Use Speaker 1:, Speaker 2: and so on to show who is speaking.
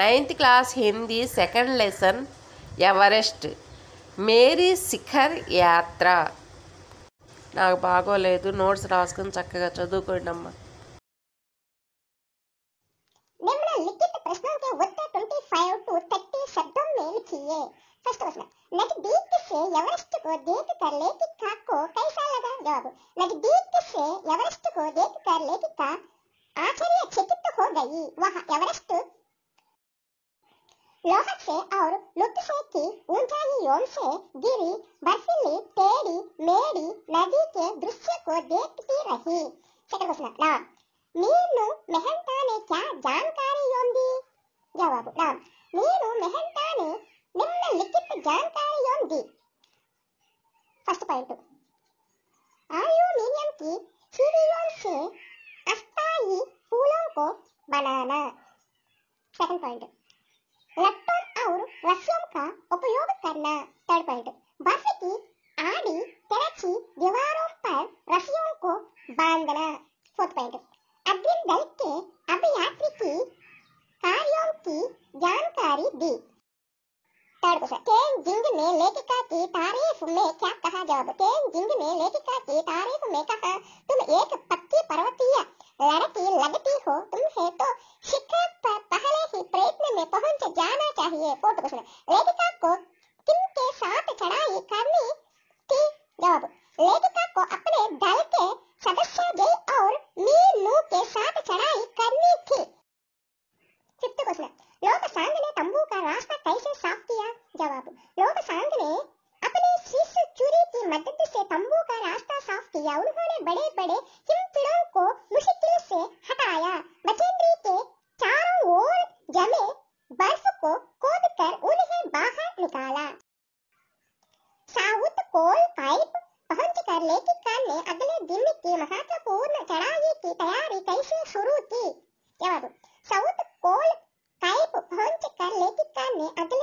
Speaker 1: ninth class Hindi second lesson Everest Meri Shikhar Yatra నాకు బాగోలేదు notes రాసుకుని చక్కగా చదువుకోండి అమ్మా ఎవరెస్ట్ కో దేక్ కర్ లేకి కా ఆచార్య చకిత్ హో గయి వహ ఎవరెస్ట్ राहत से और लुत्फ की ऊंचाइयों से गिरी बर्फीली टेढ़ी मेढ़ी नदी के दृश्य को देखती रही ಚಟಗೋಸ್ನ ನಾ ನೀನು ಮೆಹಂತಾನೆ ಕ್ಯಾ ಜಾನ್ಕಾರಿಯೊಂದಿ ಜವಾಬು ನಾ ನೀನು ಮೆಹಂತಾನೆ ನಿನ್ನ ಲಿಖಿತ ಜಾನ್ಕಾರಿಯೊಂದಿ ಫಸ್ಟ್ ಪಾಯಿಂಟ್ ಆಯು ಮೀನಿಯಂ ಕಿ ಹಿರಿಯೋನ್ से अस्थाई फूलों को बनाना सेकंड पॉइंट लत और वश्यम का उपयोग करना तड़पड़ बर्फ की आड़ी तरछी दीवारों पर रस्सियों को बांधना फुटपड़ अग्रिम दल के की कार्यों की जानकारी दी केन जिंग ने लेखिका की तारीफ में क्या कहा जवाब केन जिंग ने लेखिका की तारीफ में कहा तुम एक पक्की पर्वतीय लड़की लगती ಪ್ರಶ್ನೆ ಲೇಖಿಕಾ किम के साथ चढ़ाई करनी थी जवाब लेखिका को अपने दल के सदस्य जय और मीनू के साथ चढ़ाई करनी थी फिफ्थ क्वेश्चन लोक सांग ने तंबू का रास्ता कैसे साफ किया जवाब लोक सांग ने अपने शीश चूरी की मदद से तंबू का रास्ता साफ किया उन्होंने बड़े बड़े निकाला साउथ कोल पाइप पहुंच कर लेखिका ने अगले दिन की महत्वपूर्ण चढ़ाई की तैयारी कैसे शुरू की जवाब साउथ कोल पाइप पहुंच कर लेखिका ने अगले